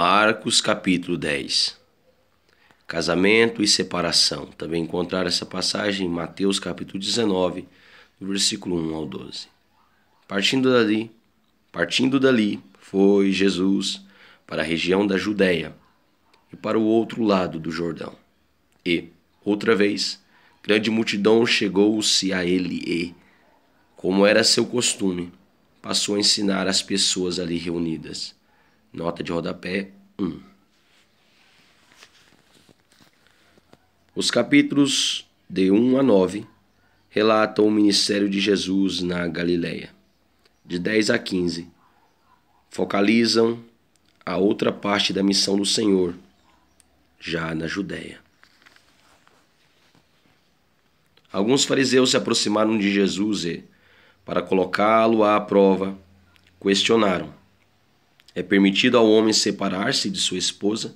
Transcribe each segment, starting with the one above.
Marcos capítulo 10. Casamento e separação. Também encontrar essa passagem em Mateus capítulo 19, do versículo 1 ao 12. Partindo dali, partindo dali, foi Jesus para a região da Judéia e para o outro lado do Jordão. E, outra vez, grande multidão chegou-se a ele e, como era seu costume, passou a ensinar as pessoas ali reunidas. Nota de rodapé 1. Os capítulos de 1 a 9 relatam o ministério de Jesus na Galileia. De 10 a 15 focalizam a outra parte da missão do Senhor, já na Judéia. Alguns fariseus se aproximaram de Jesus e, para colocá-lo à prova, questionaram: é permitido ao homem separar-se de sua esposa?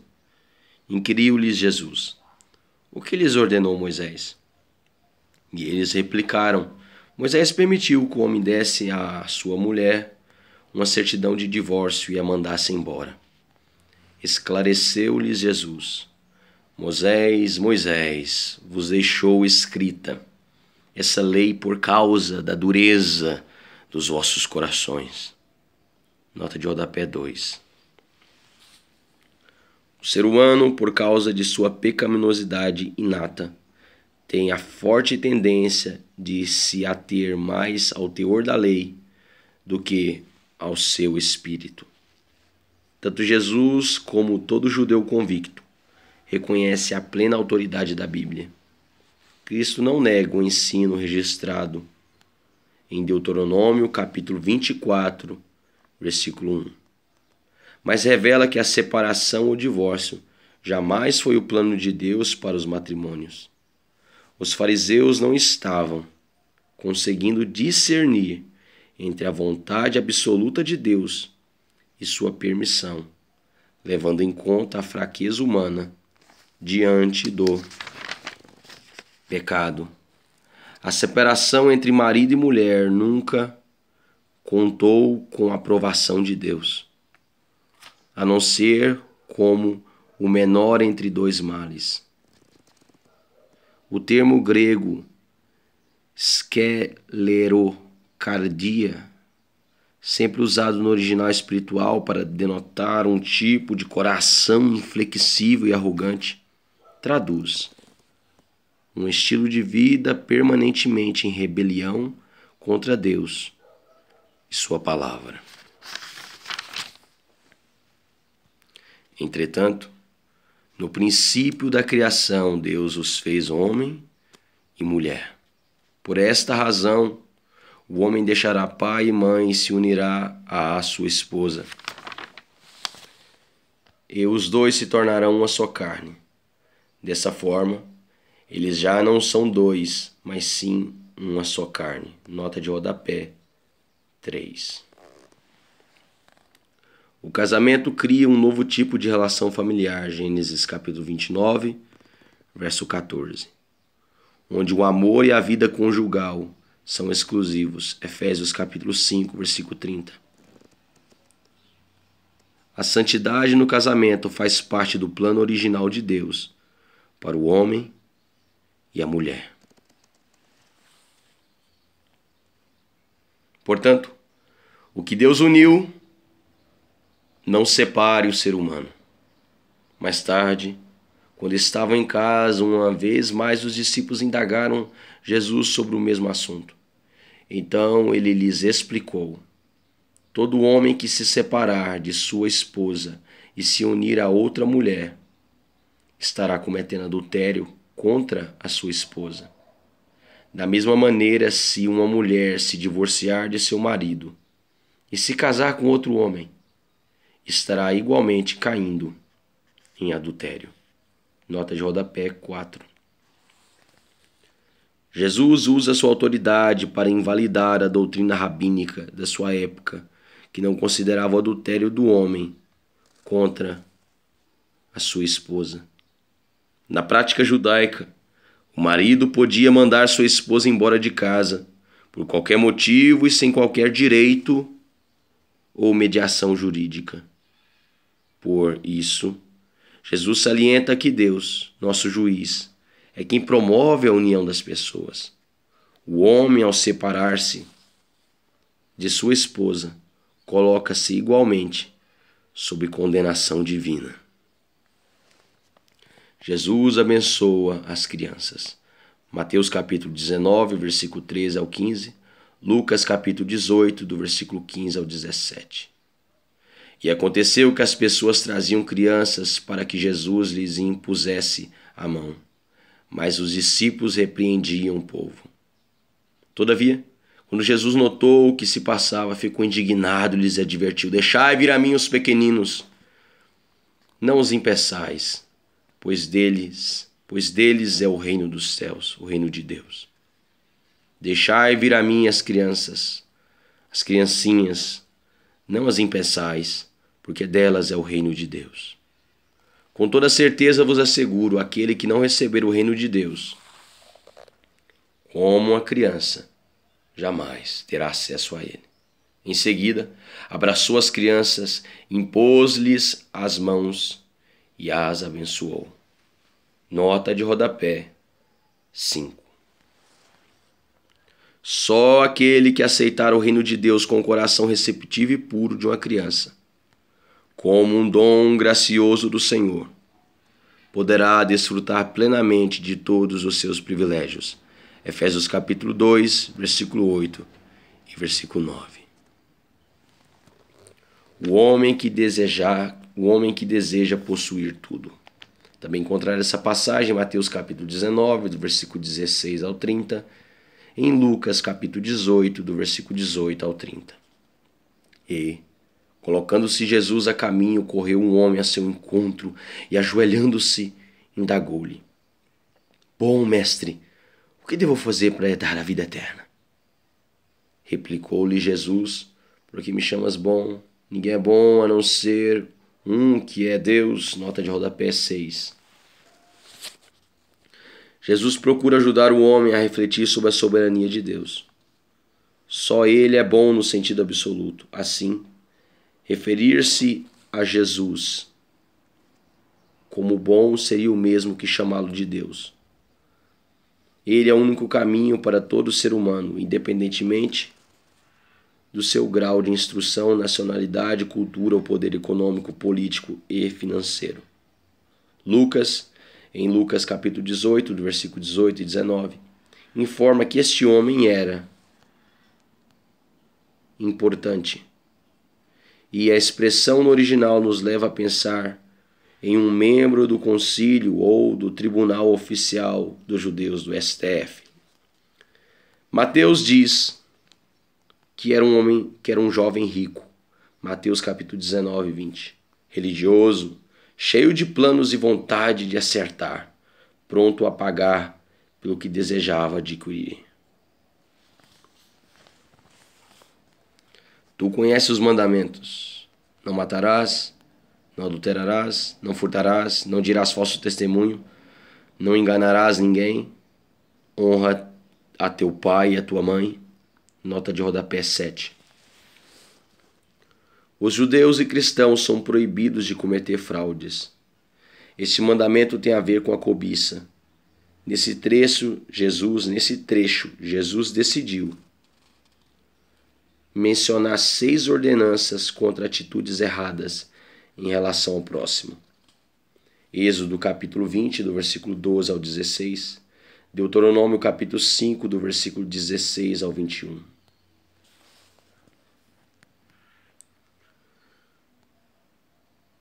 Inquiriu-lhes Jesus: O que lhes ordenou Moisés? E eles replicaram: Moisés permitiu que o homem desse à sua mulher uma certidão de divórcio e a mandasse embora. Esclareceu-lhes Jesus: Moisés, Moisés, vos deixou escrita essa lei por causa da dureza dos vossos corações. Nota de rodapé 2. O ser humano, por causa de sua pecaminosidade inata, tem a forte tendência de se ater mais ao teor da lei do que ao seu espírito. Tanto Jesus como todo judeu convicto reconhece a plena autoridade da Bíblia. Cristo não nega o ensino registrado em Deuteronômio capítulo 24, versículo 1. Mas revela que a separação ou divórcio jamais foi o plano de Deus para os matrimônios. Os fariseus não estavam conseguindo discernir entre a vontade absoluta de Deus e sua permissão, levando em conta a fraqueza humana diante do pecado. A separação entre marido e mulher nunca contou com a aprovação de Deus, a não ser como o menor entre dois males. O termo grego scelerocardia, sempre usado no original espiritual para denotar um tipo de coração inflexível e arrogante, traduz um estilo de vida permanentemente em rebelião contra Deus e sua palavra. Entretanto, no princípio da criação, Deus os fez homem e mulher. Por esta razão, o homem deixará pai e mãe e se unirá à sua esposa. E os dois se tornarão uma só carne. Dessa forma, eles já não são dois, mas sim uma só carne. Nota de rodapé 3. O casamento cria um novo tipo de relação familiar, Gênesis capítulo 29, verso 14, onde o amor e a vida conjugal são exclusivos, Efésios capítulo 5, versículo 30. A santidade no casamento faz parte do plano original de Deus para o homem e a mulher. Portanto, o que Deus uniu, não separe o ser humano. Mais tarde, quando estavam em casa, uma vez mais os discípulos indagaram Jesus sobre o mesmo assunto. Então ele lhes explicou: Todo homem que se separar de sua esposa e se unir a outra mulher estará cometendo adultério contra a sua esposa. Da mesma maneira, se uma mulher se divorciar de seu marido e se casar com outro homem, estará igualmente caindo em adultério. Nota de rodapé 4. Jesus usa sua autoridade para invalidar a doutrina rabínica da sua época, que não considerava o adultério do homem contra a sua esposa. Na prática judaica, o marido podia mandar sua esposa embora de casa, por qualquer motivo e sem qualquer direito ou mediação jurídica. Por isso, Jesus salienta que Deus, nosso juiz, é quem promove a união das pessoas. O homem, ao separar-se de sua esposa, coloca-se igualmente sob condenação divina. Jesus abençoa as crianças. Mateus capítulo 19, versículo 13 ao 15, Lucas capítulo 18, do versículo 15 ao 17. E aconteceu que as pessoas traziam crianças para que Jesus lhes impusesse a mão, mas os discípulos repreendiam o povo. Todavia, quando Jesus notou o que se passava, ficou indignado e lhes advertiu: Deixai vir a mim os pequeninos, não os impeçais pois deles, pois deles é o reino dos céus, o reino de Deus. Deixai vir a mim as crianças, as criancinhas, não as impensais, porque delas é o reino de Deus. Com toda certeza vos asseguro, aquele que não receber o reino de Deus, como uma criança, jamais terá acesso a ele. Em seguida, abraçou as crianças, impôs-lhes as mãos e as abençoou. Nota de rodapé 5. Só aquele que aceitar o reino de Deus com o coração receptivo e puro de uma criança, como um dom gracioso do Senhor, poderá desfrutar plenamente de todos os seus privilégios. Efésios capítulo 2, versículo 8 e versículo 9. O homem que desejar o homem que deseja possuir tudo. Também encontrar essa passagem em Mateus capítulo 19, do versículo 16 ao 30, em Lucas capítulo 18, do versículo 18 ao 30. E, colocando-se Jesus a caminho, correu um homem a seu encontro e, ajoelhando-se, indagou-lhe: Bom mestre, o que devo fazer para herdar a vida eterna? Replicou-lhe Jesus: por que me chamas bom? Ninguém é bom a não ser um que é Deus, nota de rodapé 6. Jesus procura ajudar o homem a refletir sobre a soberania de Deus. Só ele é bom no sentido absoluto. Assim, referir-se a Jesus como bom seria o mesmo que chamá-lo de Deus. Ele é o único caminho para todo ser humano, independentemente do seu grau de instrução, nacionalidade, cultura ou poder econômico, político e financeiro. Lucas, em Lucas capítulo 18, do versículo 18 e 19, informa que este homem era importante. E a expressão no original nos leva a pensar em um membro do concílio ou do tribunal oficial dos judeus do STF. Mateus diz que era um homem, que era um jovem rico. Mateus capítulo 19, 20. Religioso, cheio de planos e vontade de acertar, pronto a pagar pelo que desejava adquirir. Tu conheces os mandamentos: não matarás, não adulterarás, não furtarás, não dirás falso testemunho, não enganarás ninguém, honra a teu pai e a tua mãe. Nota de rodapé 7. Os judeus e cristãos são proibidos de cometer fraudes. Esse mandamento tem a ver com a cobiça. Nesse trecho, Jesus, nesse trecho, Jesus decidiu mencionar seis ordenanças contra atitudes erradas em relação ao próximo. Êxodo capítulo 20, do versículo 12 ao 16, Deuteronômio capítulo 5, do versículo 16 ao 21.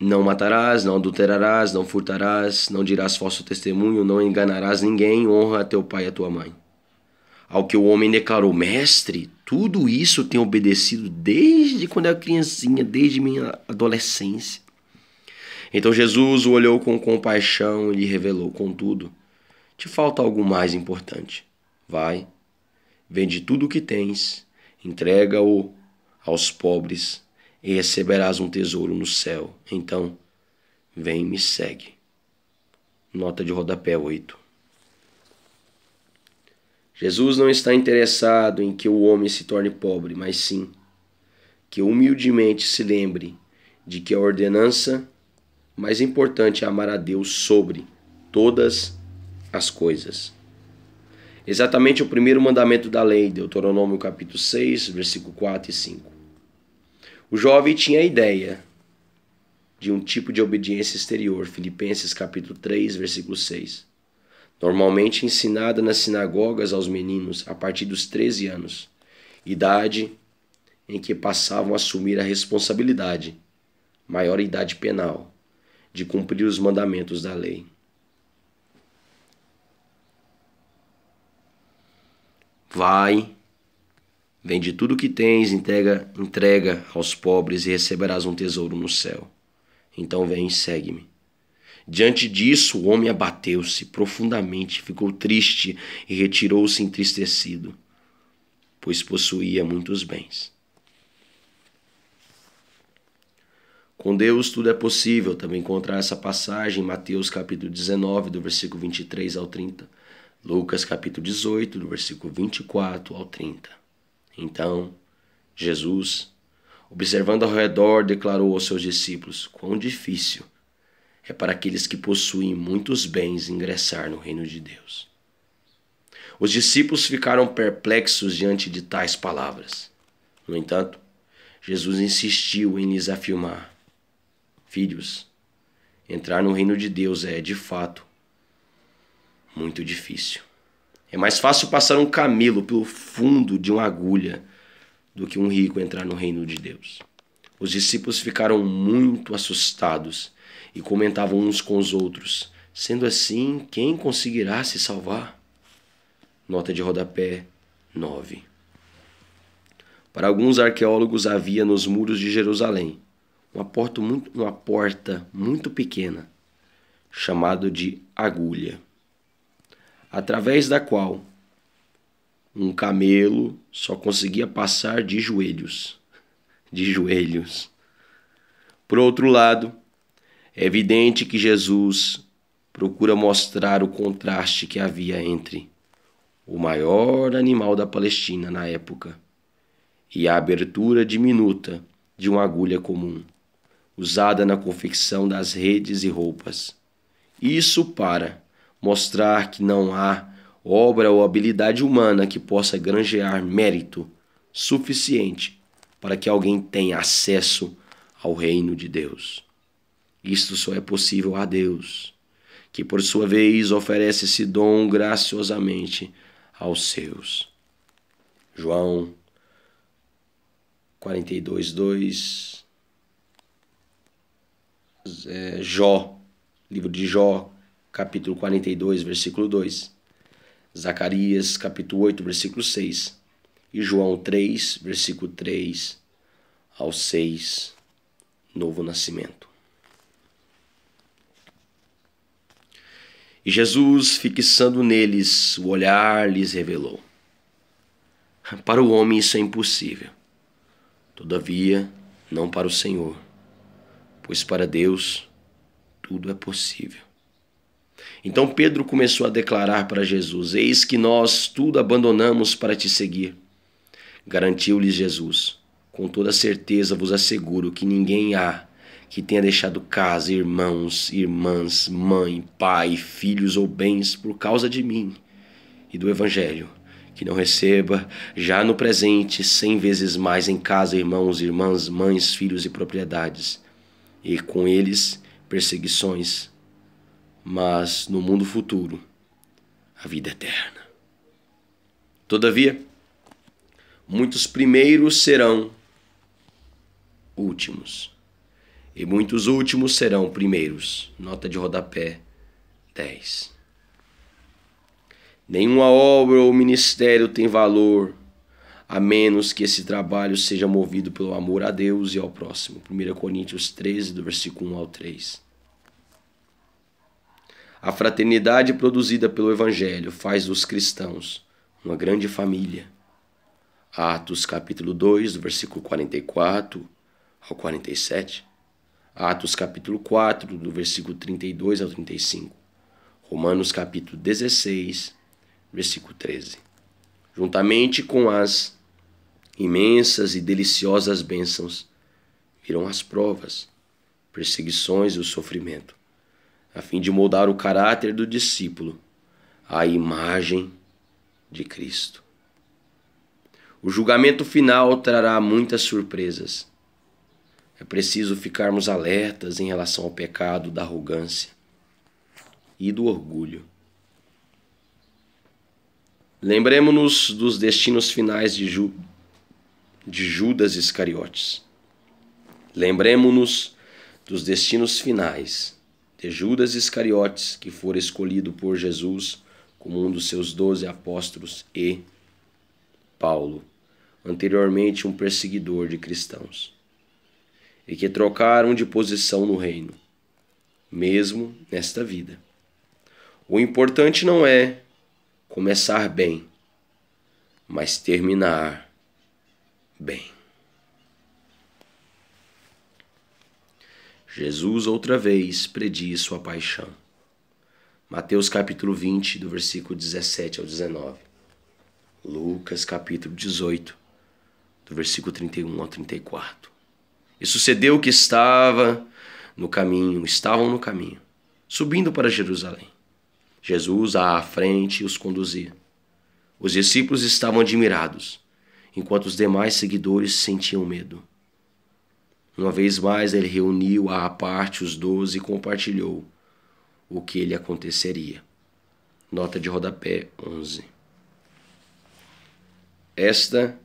Não matarás, não adulterarás, não furtarás, não dirás falso testemunho, não enganarás ninguém, honra a teu pai e a tua mãe. Ao que o homem declarou, mestre, tudo isso tenho obedecido desde quando era criancinha, desde minha adolescência. Então Jesus o olhou com compaixão e lhe revelou, contudo, te falta algo mais importante. Vai, vende tudo o que tens, entrega-o aos pobres e receberás um tesouro no céu. Então, vem e me segue. Nota de rodapé 8. Jesus não está interessado em que o homem se torne pobre, mas sim que humildemente se lembre de que a ordenança mais importante é amar a Deus sobre todas as coisas. Exatamente o primeiro mandamento da lei, Deuteronômio capítulo 6, versículo 4 e 5. O jovem tinha a ideia de um tipo de obediência exterior, Filipenses capítulo 3, versículo 6. Normalmente ensinada nas sinagogas aos meninos a partir dos 13 anos, idade em que passavam a assumir a responsabilidade, maior idade penal, de cumprir os mandamentos da lei. Vai Vende tudo o que tens, entrega, entrega aos pobres e receberás um tesouro no céu. Então vem e segue-me. Diante disso, o homem abateu-se profundamente, ficou triste e retirou-se entristecido, pois possuía muitos bens. Com Deus tudo é possível, também encontrar essa passagem em Mateus capítulo 19, do versículo 23 ao 30, Lucas capítulo 18, do versículo 24 ao 30. Então, Jesus, observando ao redor, declarou aos seus discípulos: Quão difícil é para aqueles que possuem muitos bens ingressar no reino de Deus. Os discípulos ficaram perplexos diante de tais palavras. No entanto, Jesus insistiu em lhes afirmar: Filhos, entrar no reino de Deus é, de fato, muito difícil. É mais fácil passar um camelo pelo fundo de uma agulha do que um rico entrar no reino de Deus. Os discípulos ficaram muito assustados e comentavam uns com os outros: sendo assim, quem conseguirá se salvar? Nota de rodapé 9. Para alguns arqueólogos havia nos muros de Jerusalém uma porta muito, uma porta muito pequena, chamada de agulha através da qual um camelo só conseguia passar de joelhos. De joelhos. Por outro lado, é evidente que Jesus procura mostrar o contraste que havia entre o maior animal da Palestina na época e a abertura diminuta de uma agulha comum, usada na confecção das redes e roupas. Isso para mostrar que não há obra ou habilidade humana que possa granjear mérito suficiente para que alguém tenha acesso ao reino de Deus. Isto só é possível a Deus, que por sua vez oferece esse dom graciosamente aos seus. João 42, 2. É, Jó, livro de Jó capítulo 42, versículo 2, Zacarias, capítulo 8, versículo 6, e João 3, versículo 3 ao 6, novo nascimento. E Jesus, fixando neles o olhar, lhes revelou: Para o homem isso é impossível, todavia, não para o Senhor, pois para Deus tudo é possível. Então Pedro começou a declarar para Jesus: Eis que nós tudo abandonamos para te seguir. Garantiu-lhes Jesus: Com toda certeza vos asseguro que ninguém há que tenha deixado casa, irmãos, irmãs, mãe, pai, filhos ou bens por causa de mim e do Evangelho, que não receba, já no presente, cem vezes mais em casa, irmãos, irmãs, mães, filhos e propriedades, e com eles perseguições mas no mundo futuro, a vida é eterna. Todavia, muitos primeiros serão últimos, e muitos últimos serão primeiros. Nota de rodapé 10. Nenhuma obra ou ministério tem valor a menos que esse trabalho seja movido pelo amor a Deus e ao próximo. 1 Coríntios 13, do versículo 1 ao 3. A fraternidade produzida pelo Evangelho faz dos cristãos uma grande família. Atos capítulo 2, versículo 44 ao 47. Atos capítulo 4, do versículo 32 ao 35. Romanos capítulo 16, versículo 13. Juntamente com as imensas e deliciosas bênçãos, virão as provas, perseguições e o sofrimento a fim de moldar o caráter do discípulo à imagem de Cristo. O julgamento final trará muitas surpresas. É preciso ficarmos alertas em relação ao pecado da arrogância e do orgulho. Lembremos-nos dos destinos finais de, Ju, de Judas Iscariotes. Lembremos-nos dos destinos finais de Judas Iscariotes, que fora escolhido por Jesus como um dos seus doze apóstolos, e Paulo, anteriormente um perseguidor de cristãos, e que trocaram de posição no reino, mesmo nesta vida. O importante não é começar bem, mas terminar bem. Jesus outra vez prediz sua paixão. Mateus capítulo 20, do versículo 17 ao 19. Lucas capítulo 18, do versículo 31 ao 34. E sucedeu que estava no caminho, estavam no caminho, subindo para Jerusalém. Jesus à frente os conduzia. Os discípulos estavam admirados, enquanto os demais seguidores sentiam medo. Uma vez mais ele reuniu à parte os doze e compartilhou o que lhe aconteceria. Nota de rodapé 11. Esta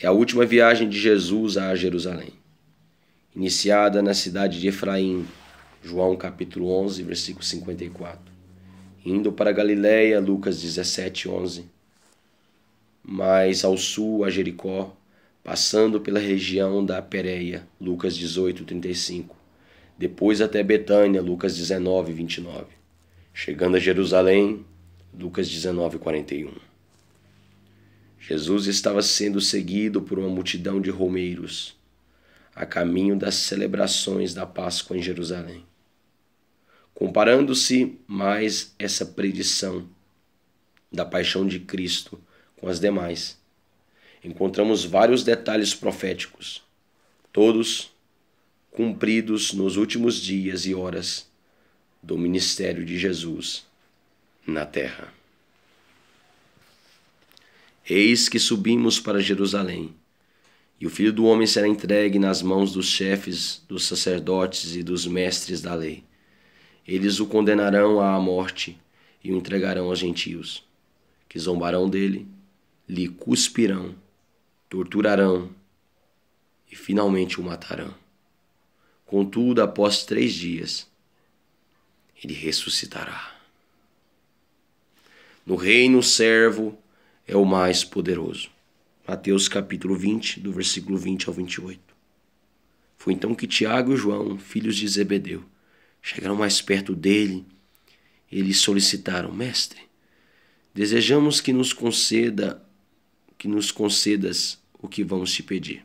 é a última viagem de Jesus a Jerusalém, iniciada na cidade de Efraim, João capítulo 11, versículo 54. Indo para Galiléia, Lucas 17, 11. Mas ao sul, a Jericó, passando pela região da Pérea Lucas 18, 35. Depois até Betânia, Lucas 19, 29. Chegando a Jerusalém, Lucas 19, 41. Jesus estava sendo seguido por uma multidão de romeiros, a caminho das celebrações da Páscoa em Jerusalém. Comparando-se mais essa predição da paixão de Cristo com as demais, encontramos vários detalhes proféticos, todos cumpridos nos últimos dias e horas do ministério de Jesus na terra. Eis que subimos para Jerusalém, e o filho do homem será entregue nas mãos dos chefes, dos sacerdotes e dos mestres da lei. Eles o condenarão à morte e o entregarão aos gentios, que zombarão dele, lhe cuspirão torturarão e finalmente o matarão. Contudo, após três dias, ele ressuscitará. No reino, o servo é o mais poderoso. Mateus capítulo 20, do versículo 20 ao 28. Foi então que Tiago e João, filhos de Zebedeu, chegaram mais perto dele e lhe solicitaram: Mestre, desejamos que nos conceda que nos concedas o que vamos te pedir.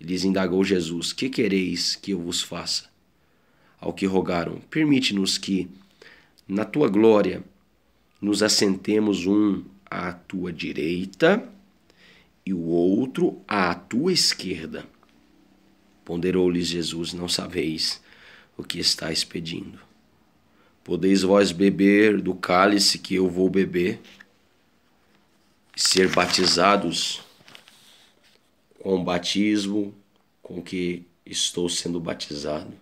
E lhes indagou Jesus: Que quereis que eu vos faça? Ao que rogaram: Permite-nos que, na tua glória, nos assentemos um à tua direita e o outro à tua esquerda. Ponderou-lhes Jesus: Não sabeis o que estáis pedindo. Podeis vós beber do cálice que eu vou beber e ser batizados com o batismo com que estou sendo batizado.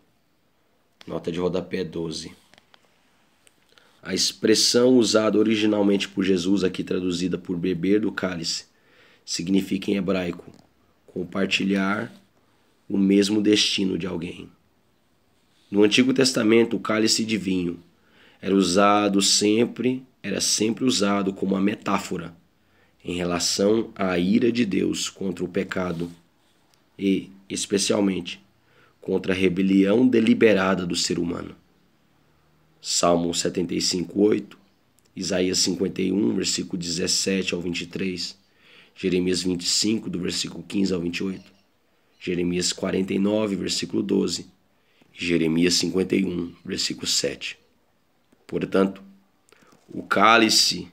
Nota de rodapé 12. A expressão usada originalmente por Jesus, aqui traduzida por beber do cálice, significa em hebraico compartilhar o mesmo destino de alguém. No Antigo Testamento, o cálice de vinho era usado sempre, era sempre usado como uma metáfora em relação à ira de Deus contra o pecado e, especialmente, contra a rebelião deliberada do ser humano. Salmo 75:8, Isaías 51, versículo 17 ao 23, Jeremias 25, do versículo 15 ao 28, Jeremias 49, versículo 12 Jeremias 51, versículo 7. Portanto, o cálice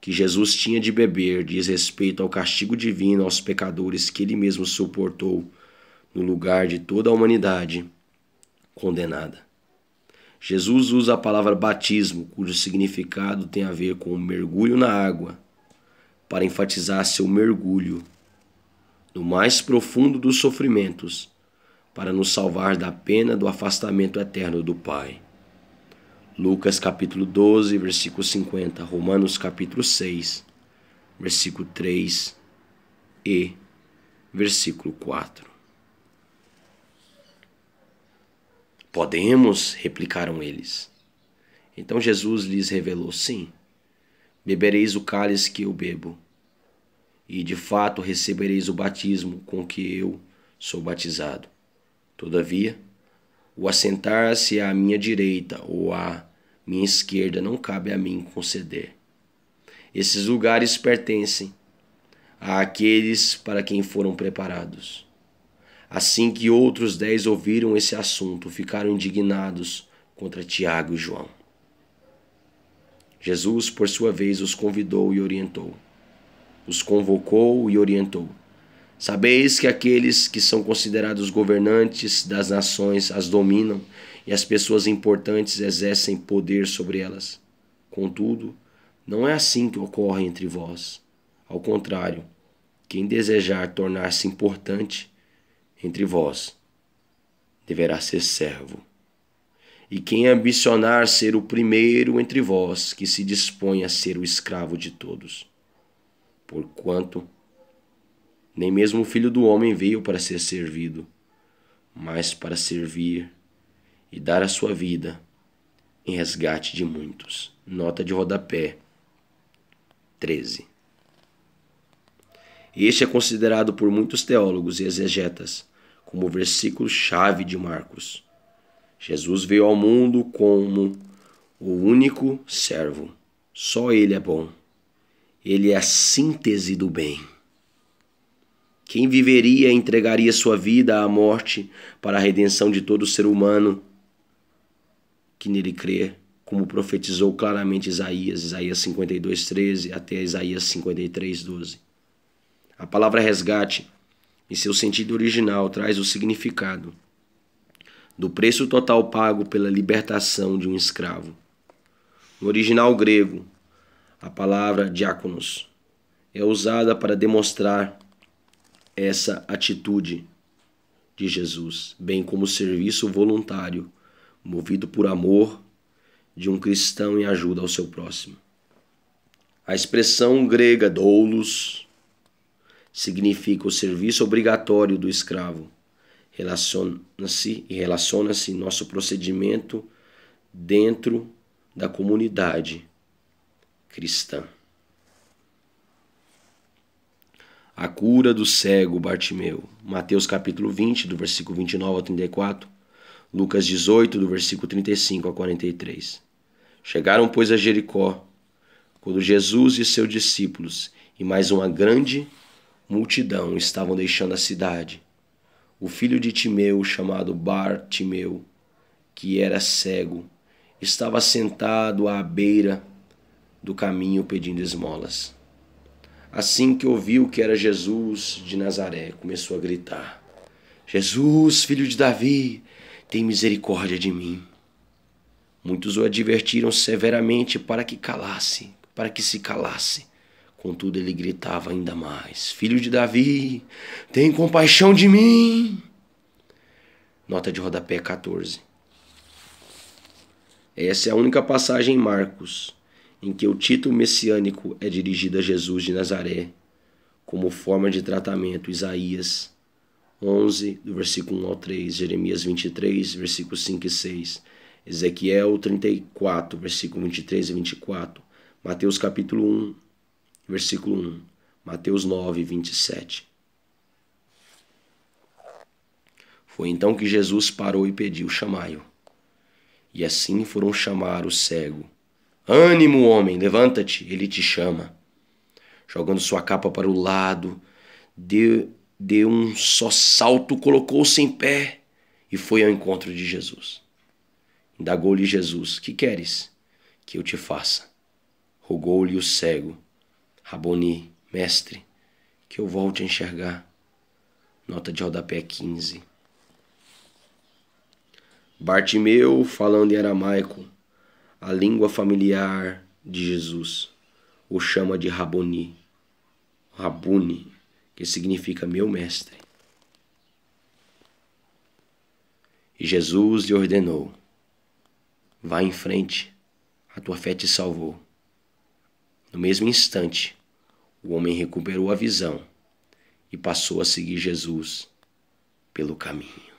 que Jesus tinha de beber diz respeito ao castigo divino aos pecadores que ele mesmo suportou no lugar de toda a humanidade condenada. Jesus usa a palavra batismo, cujo significado tem a ver com o mergulho na água, para enfatizar seu mergulho no mais profundo dos sofrimentos, para nos salvar da pena do afastamento eterno do Pai. Lucas capítulo 12, versículo 50, Romanos capítulo 6, versículo 3 e versículo 4. Podemos, replicaram eles. Então Jesus lhes revelou: Sim, bebereis o cálice que eu bebo, e de fato recebereis o batismo com que eu sou batizado. Todavia, o assentar-se à minha direita ou à minha esquerda não cabe a mim conceder. Esses lugares pertencem àqueles para quem foram preparados. Assim que outros dez ouviram esse assunto, ficaram indignados contra Tiago e João. Jesus, por sua vez, os convidou e orientou. Os convocou e orientou. Sabeis que aqueles que são considerados governantes das nações as dominam, e as pessoas importantes exercem poder sobre elas. Contudo, não é assim que ocorre entre vós. Ao contrário, quem desejar tornar-se importante entre vós deverá ser servo. E quem ambicionar ser o primeiro entre vós, que se dispõe a ser o escravo de todos. Porquanto, nem mesmo o filho do homem veio para ser servido, mas para servir e dar a sua vida em resgate de muitos. Nota de rodapé 13. Este é considerado por muitos teólogos e exegetas como o versículo-chave de Marcos. Jesus veio ao mundo como o único servo. Só ele é bom. Ele é a síntese do bem. Quem viveria entregaria sua vida à morte para a redenção de todo ser humano que nele crê, como profetizou claramente Isaías, Isaías 52, 13 até Isaías 53, 12. A palavra resgate, em seu sentido original, traz o significado do preço total pago pela libertação de um escravo. No original grego, a palavra diáconos é usada para demonstrar essa atitude de Jesus, bem como o serviço voluntário movido por amor de um cristão em ajuda ao seu próximo. A expressão grega doulos significa o serviço obrigatório do escravo. Relaciona-se e relaciona-se nosso procedimento dentro da comunidade cristã. A cura do cego Bartimeu. Mateus capítulo 20, do versículo 29 ao 34. Lucas 18, do versículo 35 a 43. Chegaram, pois, a Jericó, quando Jesus e seus discípulos e mais uma grande multidão estavam deixando a cidade. O filho de Timeu, chamado Bartimeu, que era cego, estava sentado à beira do caminho pedindo esmolas. Assim que ouviu que era Jesus de Nazaré, começou a gritar: Jesus, filho de Davi, tem misericórdia de mim. Muitos o advertiram severamente para que calasse, para que se calasse. Contudo, ele gritava ainda mais: Filho de Davi, tem compaixão de mim. Nota de rodapé 14. Essa é a única passagem em Marcos em que o título messiânico é dirigido a Jesus de Nazaré, como forma de tratamento. Isaías 11, do versículo 1 ao 3, Jeremias 23, versículos 5 e 6, Ezequiel 34, versículo 23 e 24, Mateus capítulo 1, versículo 1, Mateus 9, 27. Foi então que Jesus parou e pediu: Chamai-o. E assim foram chamar o cego. Ânimo, homem, levanta-te, ele te chama. Jogando sua capa para o lado, deu deu um só salto, colocou-se em pé e foi ao encontro de Jesus. Indagou-lhe Jesus: Que queres que eu te faça? Rogou-lhe o cego: Raboni, mestre, que eu volte a enxergar. Nota de rodapé 15. Bartimeu, falando em aramaico, a língua familiar de Jesus, o chama de Raboni. Rabuni, que significa meu mestre. E Jesus lhe ordenou: Vá em frente, a tua fé te salvou. No mesmo instante, o homem recuperou a visão e passou a seguir Jesus pelo caminho.